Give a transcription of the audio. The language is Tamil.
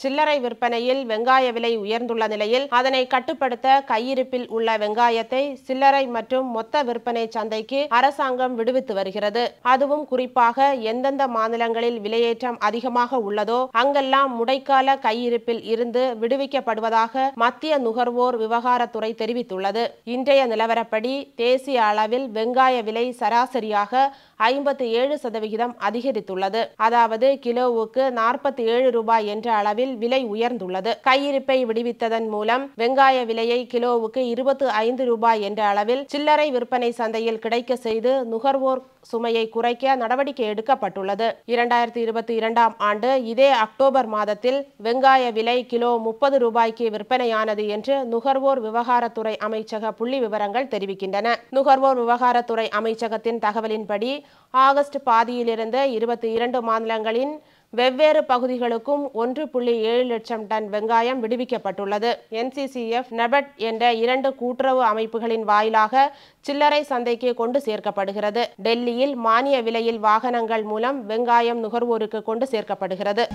சில்லறை விற்பனையில் வெங்காய விலை உயர்ந்துள்ள நிலையில் அதனை கட்டுப்படுத்த கையிருப்பில் உள்ள வெங்காயத்தை சில்லறை மற்றும் மொத்த விற்பனை சந்தைக்கு அரசாங்கம் விடுவித்து வருகிறது அதுவும் குறிப்பாக எந்தெந்த மாநிலங்களில் விலையேற்றம் அதிகமாக உள்ளதோ அங்கெல்லாம் முடைக்கால கையிருப்பில் இருந்து விடுவிக்கப்படுவதாக மத்திய நுகர்வோர் விவகாரத்துறை தெரிவித்துள்ளது இன்றைய நிலவரப்படி தேசிய அளவில் வெங்காய விலை சராசரியாக ஐம்பத்தி ஏழு சதவிகிதம் அதிகரித்துள்ளது அதாவது கிலோவுக்கு நாற்பத்தி ஏழு ரூபாய் என்ற அளவில் மாநிலங்களில் விலை உயர்ந்துள்ளது கையிருப்பை விடுவித்ததன் மூலம் வெங்காய விலையை கிலோவுக்கு இருபத்து ஐந்து ரூபாய் என்ற அளவில் சில்லறை விற்பனை சந்தையில் கிடைக்க செய்து நுகர்வோர் சுமையை குறைக்க நடவடிக்கை எடுக்கப்பட்டுள்ளது இரண்டாயிரத்தி இருபத்தி இரண்டாம் ஆண்டு இதே அக்டோபர் மாதத்தில் வெங்காய விலை கிலோ முப்பது ரூபாய்க்கு விற்பனையானது என்று நுகர்வோர் விவகாரத்துறை அமைச்சக புள்ளி விவரங்கள் தெரிவிக்கின்றன நுகர்வோர் விவகாரத்துறை அமைச்சகத்தின் தகவலின்படி ஆகஸ்ட் பாதியிலிருந்து இருபத்தி இரண்டு மாநிலங்களின் வெவ்வேறு பகுதிகளுக்கும் ஒன்று புள்ளி ஏழு லட்சம் டன் வெங்காயம் விடுவிக்கப்பட்டுள்ளது என்சிசிஎஃப் நெபட் e என்ற இரண்டு கூட்டுறவு அமைப்புகளின் வாயிலாக சில்லறை சந்தைக்கு கொண்டு சேர்க்கப்படுகிறது டெல்லியில் மானிய விலையில் வாகனங்கள் மூலம் வெங்காயம் நுகர்வோருக்கு கொண்டு சேர்க்கப்படுகிறது